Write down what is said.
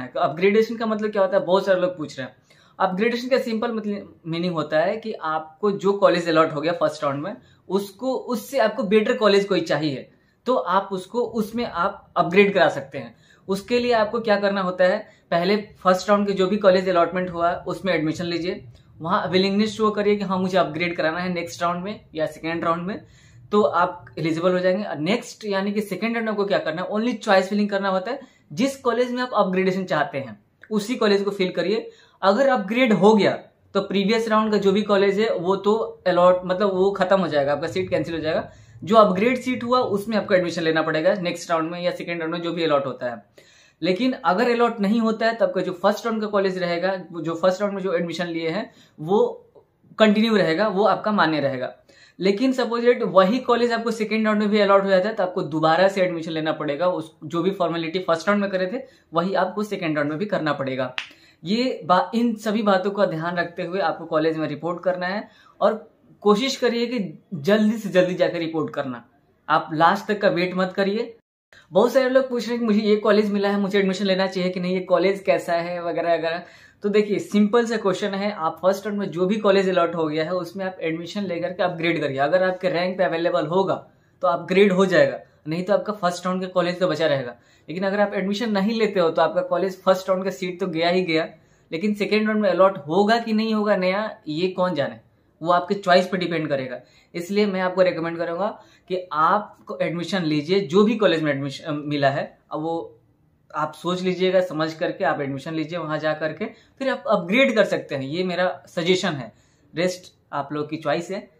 है अपग्रेडेशन तो का मतलब क्या होता है बहुत सारे लोग पूछ रहे हैं अपग्रेडेशन का सिंपल मतलब मीनिंग होता है कि आपको जो कॉलेज अलॉट हो गया फर्स्ट राउंड में उसको उससे आपको बेटर कॉलेज कोई चाहिए तो आप उसको उसमें आप अपग्रेड करा सकते हैं उसके लिए आपको क्या करना होता है पहले फर्स्ट राउंड के जो भी कॉलेज अलॉटमेंट हुआ है उसमें एडमिशन लीजिए वहाँ विलिंगनेस शो करिए कि हाँ मुझे अपग्रेड कराना है नेक्स्ट राउंड में या सेकेंड राउंड में तो आप एलिजिबल हो जाएंगे नेक्स्ट यानी कि सेकेंड राउंड को क्या करना है ओनली चॉइस फिलिंग करना होता है जिस कॉलेज में आप अपग्रेडेशन चाहते हैं उसी कॉलेज को फिल करिए अगर अपग्रेड हो गया तो प्रीवियस राउंड का जो भी कॉलेज है वो तो अलॉट मतलब वो खत्म हो जाएगा आपका सीट कैंसिल हो जाएगा जो अपग्रेड सीट हुआ उसमें आपको एडमिशन लेना पड़ेगा नेक्स्ट राउंड में या सेकेंड राउंड में जो भी अलॉट होता है लेकिन अगर अलॉट नहीं होता है तो आपका जो फर्स्ट राउंड का कॉलेज रहेगा जो फर्स्ट राउंड में जो एडमिशन लिए हैं वो कंटिन्यू रहेगा वो आपका मान्य रहेगा लेकिन सपोज रेट वही कॉलेज आपको सेकेंड राउंड में भी अलॉट हो जाता है तो आपको दोबारा से एडमिशन लेना पड़ेगा उस जो भी फॉर्मेलिटी फर्स्ट राउंड में करे थे वही आपको सेकेंड राउंड में भी करना पड़ेगा ये बा, इन सभी बातों का ध्यान रखते हुए आपको कॉलेज में रिपोर्ट करना है और कोशिश करिए कि जल्दी से जल्दी जाकर रिपोर्ट करना आप लास्ट तक का वेट मत करिए बहुत सारे लोग पूछ रहे हैं कि मुझे ये कॉलेज मिला है मुझे एडमिशन लेना चाहिए कि नहीं ये कॉलेज कैसा है वगैरह वगैरह तो देखिए सिंपल से क्वेश्चन है आप फर्स्ट राउंड में जो भी कॉलेज अलॉट हो गया है उसमें आप एडमिशन लेकर के अपग्रेड करिए अगर आपके रैंक पे अवेलेबल होगा तो अपग्रेड हो जाएगा नहीं तो आपका फर्स्ट राउंड के कॉलेज तो बचा रहेगा लेकिन अगर आप एडमिशन नहीं लेते हो तो आपका कॉलेज फर्स्ट राउंड का सीट तो गया ही गया लेकिन सेकेंड राउंड में अलॉट होगा कि नहीं होगा नया ये कौन जाने वो आपके चॉइस पर डिपेंड करेगा इसलिए मैं आपको रिकमेंड करूंगा कि आप एडमिशन लीजिए जो भी कॉलेज में एडमिशन मिला है अब वो आप सोच लीजिएगा समझ करके आप एडमिशन लीजिए वहां जा करके फिर आप अपग्रेड कर सकते हैं ये मेरा सजेशन है रेस्ट आप लोग की चॉइस है